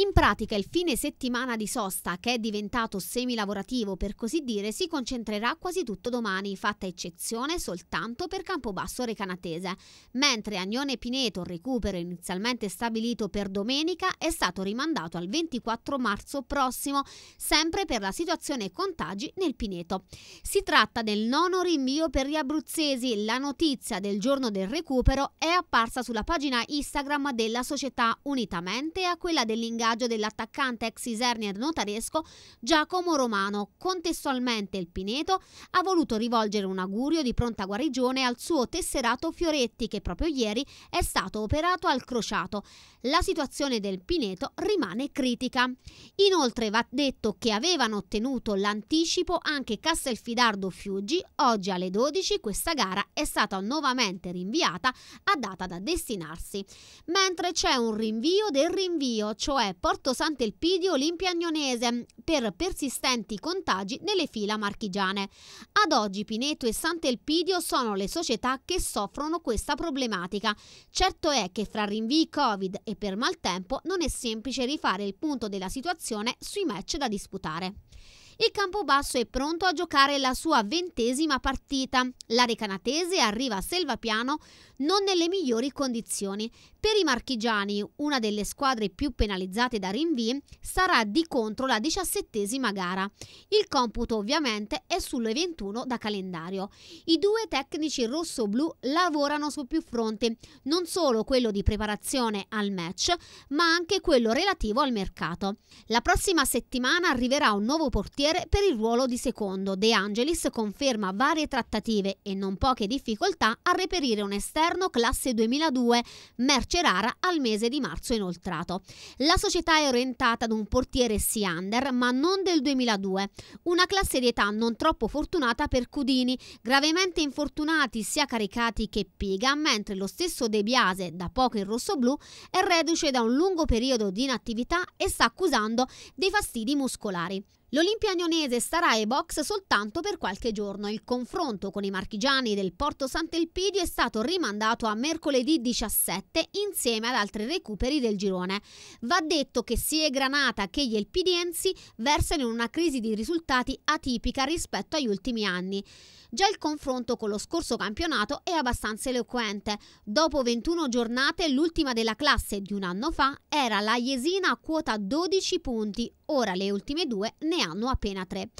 In pratica il fine settimana di sosta, che è diventato semilavorativo per così dire, si concentrerà quasi tutto domani, fatta eccezione soltanto per Campobasso Recanatese, mentre Agnone Pineto, recupero inizialmente stabilito per domenica, è stato rimandato al 24 marzo prossimo, sempre per la situazione contagi nel Pineto. Si tratta del nono rinvio per gli abruzzesi, la notizia del giorno del recupero è apparsa sulla pagina Instagram della società unitamente a quella dell'ingaggio viaggio dell'attaccante ex Isernier notaresco Giacomo Romano. Contestualmente il Pineto ha voluto rivolgere un augurio di pronta guarigione al suo tesserato Fioretti che proprio ieri è stato operato al crociato. La situazione del Pineto rimane critica. Inoltre va detto che avevano ottenuto l'anticipo anche Castelfidardo Fiuggi. Oggi alle 12 questa gara è stata nuovamente rinviata a data da destinarsi. Mentre c'è un rinvio del rinvio, cioè Porto Sant'Elpidio Olimpia Agnonese per persistenti contagi nelle fila marchigiane. Ad oggi Pineto e Sant'Elpidio sono le società che soffrono questa problematica. Certo è che fra rinvii Covid e per maltempo non è semplice rifare il punto della situazione sui match da disputare. Il Campobasso è pronto a giocare la sua ventesima partita. La Recanatese arriva a Selvapiano non nelle migliori condizioni. Per i marchigiani, una delle squadre più penalizzate da rinvii, sarà di contro la diciassettesima gara. Il computo ovviamente è sulle 21 da calendario. I due tecnici rosso-blu lavorano su più fronti, non solo quello di preparazione al match, ma anche quello relativo al mercato. La prossima settimana arriverà un nuovo portiere portiere per il ruolo di secondo. De Angelis conferma varie trattative e non poche difficoltà a reperire un esterno classe 2002, merce rara al mese di marzo inoltrato. La società è orientata ad un portiere sea under, ma non del 2002, una classe di età non troppo fortunata per Cudini, gravemente infortunati sia Caricati che Piga, mentre lo stesso De Biase, da poco in rosso-blu, è reduce da un lungo periodo di inattività e sta accusando dei fastidi muscolari. L'Olimpia Agnonese starà ai box soltanto per qualche giorno. Il confronto con i marchigiani del Porto Sant'Elpidio è stato rimandato a mercoledì 17 insieme ad altri recuperi del girone. Va detto che sia Granata che gli elpidiensi versano in una crisi di risultati atipica rispetto agli ultimi anni. Già il confronto con lo scorso campionato è abbastanza eloquente. Dopo 21 giornate, l'ultima della classe di un anno fa era la Jesina a quota 12 punti, ora le ultime due ne ne hanno appena tre.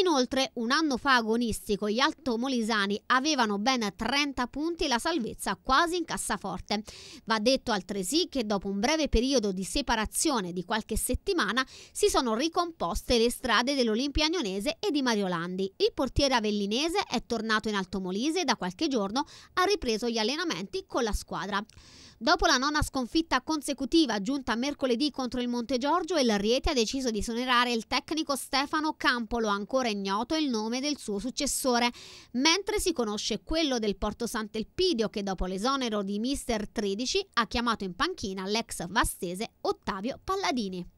Inoltre, un anno fa agonistico, gli altomolisani avevano ben 30 punti e la salvezza quasi in cassaforte. Va detto altresì che dopo un breve periodo di separazione di qualche settimana si sono ricomposte le strade dell'Olimpia Agnonese e di Mariolandi. Il portiere avellinese è tornato in Altomolise e da qualche giorno ha ripreso gli allenamenti con la squadra. Dopo la nona sconfitta consecutiva giunta mercoledì contro il Monte Giorgio, il Rieti ha deciso di sonerare il tecnico Stefano Campolo, ancora ignoto il nome del suo successore, mentre si conosce quello del Porto Sant'Elpidio che dopo l'esonero di Mister 13 ha chiamato in panchina l'ex vastese Ottavio Palladini.